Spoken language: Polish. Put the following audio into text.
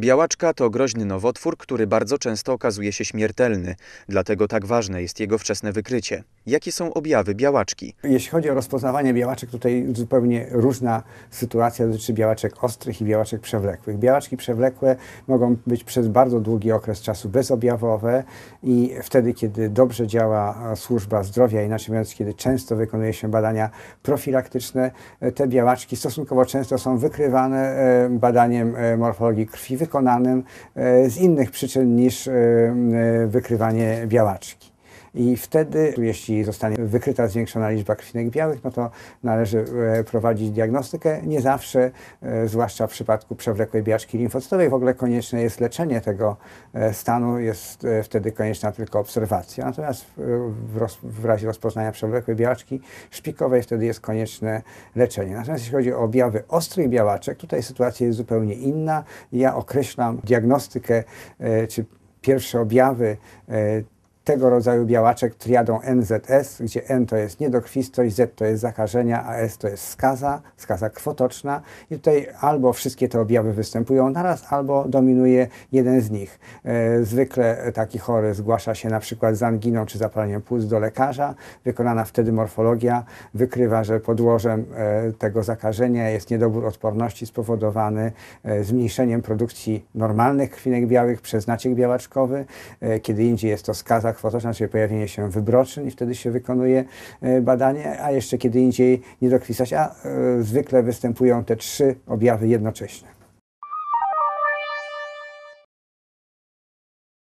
Białaczka to groźny nowotwór, który bardzo często okazuje się śmiertelny, dlatego tak ważne jest jego wczesne wykrycie. Jakie są objawy białaczki? Jeśli chodzi o rozpoznawanie białaczek, tutaj zupełnie różna sytuacja dotyczy białaczek ostrych i białaczek przewlekłych. Białaczki przewlekłe mogą być przez bardzo długi okres czasu bezobjawowe i wtedy, kiedy dobrze działa służba zdrowia, inaczej mówiąc, kiedy często wykonuje się badania profilaktyczne, te białaczki stosunkowo często są wykrywane e, badaniem e, morfologii krwi wykonanym e, z innych przyczyn niż e, e, wykrywanie białaczki i wtedy, jeśli zostanie wykryta zwiększona liczba krwinek białych, no to należy e, prowadzić diagnostykę. Nie zawsze, e, zwłaszcza w przypadku przewlekłej białaczki limfocytowej, w ogóle konieczne jest leczenie tego e, stanu, jest wtedy konieczna tylko obserwacja. Natomiast w, roz, w razie rozpoznania przewlekłej białaczki szpikowej wtedy jest konieczne leczenie. Natomiast jeśli chodzi o objawy ostrych białaczek, tutaj sytuacja jest zupełnie inna. Ja określam diagnostykę czy pierwsze objawy tego rodzaju białaczek triadą NZS, gdzie N to jest niedokrwistość, Z to jest zakażenia, a S to jest skaza, skaza kwotoczna. I tutaj albo wszystkie te objawy występują naraz, albo dominuje jeden z nich. E, zwykle taki chory zgłasza się na przykład z anginą czy zapaleniem płuc do lekarza. Wykonana wtedy morfologia wykrywa, że podłożem e, tego zakażenia jest niedobór odporności spowodowany e, zmniejszeniem produkcji normalnych krwinek białych przez naciek białaczkowy. Kiedy indziej jest to skaza chorobach, znaczy pojawienie się wybroczyn i wtedy się wykonuje e, badanie, a jeszcze kiedy indziej dokwisać, a e, zwykle występują te trzy objawy jednocześnie.